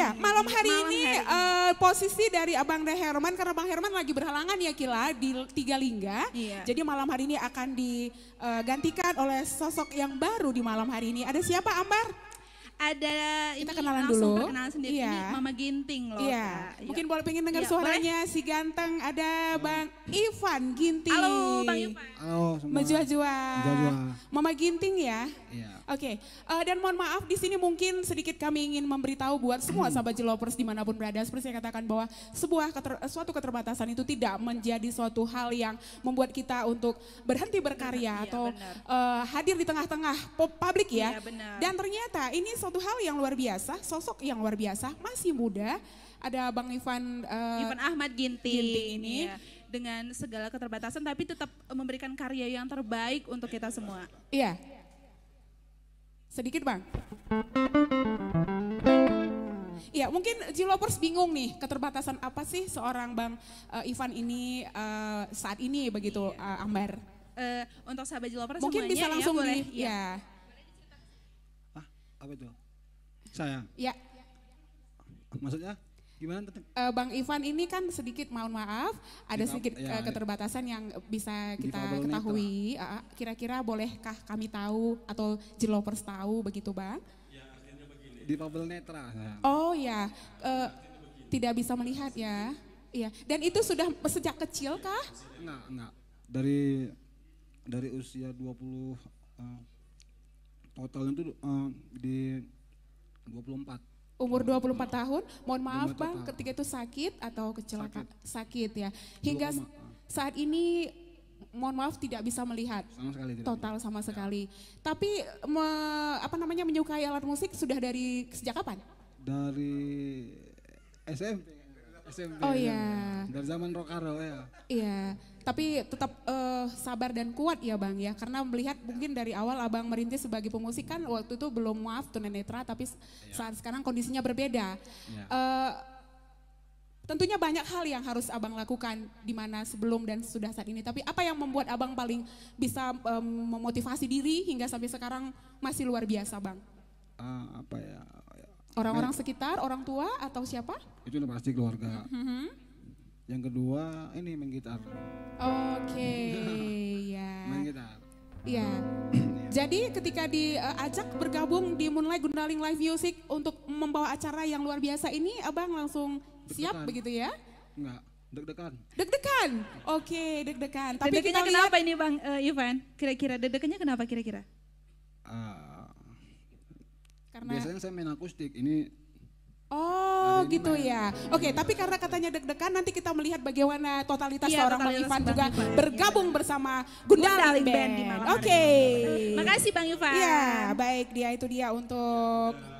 Ya, malam hari malam eh, ini hari. Uh, posisi dari Abang De Herman karena Bang Herman lagi berhalangan ya Kila di Tiga Lingga. Iya. Jadi malam hari ini akan digantikan eh, oleh sosok yang baru di malam hari ini. Ada siapa Ambar? ada kita ini kenalan dulu. perkenalan sendiri. Iya. Ini Mama Ginting loh. Iya. iya. Mungkin boleh pengen dengar iya, suaranya boleh. si ganteng ada Bang Ivan Ginting. Halo Bang Ivan. Halo semua. Majua jua Mama Ginting ya. Iya. Oke. Okay. Uh, eh, dan mohon maaf di sini mungkin sedikit kami ingin memberitahu buat semua hmm. sahabat jelopers dimanapun berada. Seperti saya katakan bahwa sebuah keter, suatu keterbatasan itu tidak menjadi suatu hal yang membuat kita untuk berhenti berkarya iya, benar, atau iya, Uh, eh, hadir di tengah-tengah publik ya. Iya, benar. Dan ternyata ini satu hal yang luar biasa, sosok yang luar biasa, masih muda. Ada Bang Ivan uh, Ivan Ahmad Ginting, Ginting ini iya. dengan segala keterbatasan tapi tetap memberikan karya yang terbaik untuk kita semua. Iya. Sedikit, Bang. iya mungkin Jilopers bingung nih keterbatasan apa sih seorang Bang uh, Ivan ini uh, saat ini begitu uh, Ambar. Uh, untuk sahabat Jilopers mungkin semuanya, bisa ya, langsung ya, boleh, di, ya. ya. Ah, apa itu? Saya? Ya. Maksudnya? Gimana? Uh, Bang Ivan ini kan sedikit mohon maaf, ada Dipab sedikit ya, eh, ya, keterbatasan yang bisa kita ah. ketahui. Ah, ah. Kira-kira bolehkah kami tahu atau jelopers tahu begitu Bang? Ya, akhirnya begini. Difabel netra. Ya. Oh ya, uh, tidak bisa melihat ya. Iya, dan itu sudah sejak kecil kah? Enggak, enggak. Dari dari usia 20 uh, total itu uh, di 24 umur 24 tahun, mohon maaf Bang, ketika itu sakit atau kecelakaan sakit, sakit ya. Hingga saat ini mohon maaf tidak bisa melihat sama sekali, tidak total bisa. sama ya. sekali. Ya. Tapi me, apa namanya menyukai alat musik sudah dari sejak kapan? Dari SMP SMP. Oh kan? iya. Dari zaman rock and roll ya. Iya, tapi tetap uh, sabar dan kuat ya Bang ya. Karena melihat mungkin dari awal Abang merintis sebagai pemusik kan waktu itu belum maaf tunanetra tapi ya. saat sekarang kondisinya berbeda. Ya. Uh, tentunya banyak hal yang harus Abang lakukan di mana sebelum dan sudah saat ini. Tapi apa yang membuat Abang paling bisa um, memotivasi diri hingga sampai sekarang masih luar biasa Bang? Uh, apa ya? Orang-orang sekitar, orang tua atau siapa? Itu udah pasti keluarga. Mm -hmm. Yang kedua ini main gitar. Oke, okay, ya. Main gitar. Iya. iya. Jadi ketika diajak eh, bergabung di Moonlight Gundaling Live Music untuk membawa acara yang luar biasa ini, abang langsung deg siap begitu ya? Enggak, deg-degan. Deg-degan? Oke, okay, deg-degan. Tapi deg kita lihat... kenapa ini Bang uh, Ivan? Kira-kira deg-degannya kenapa kira-kira? Uh, karena biasanya saya main akustik, ini Oh ini gitu ya. Oke, okay, tapi karena katanya deg-degan nanti kita melihat bagaimana totalitas iya, seorang Bang Ivan juga bergabung iya. bersama Gundala Band. Band Oke. Okay. Makasih Bang Ivan. Iya, baik dia itu dia untuk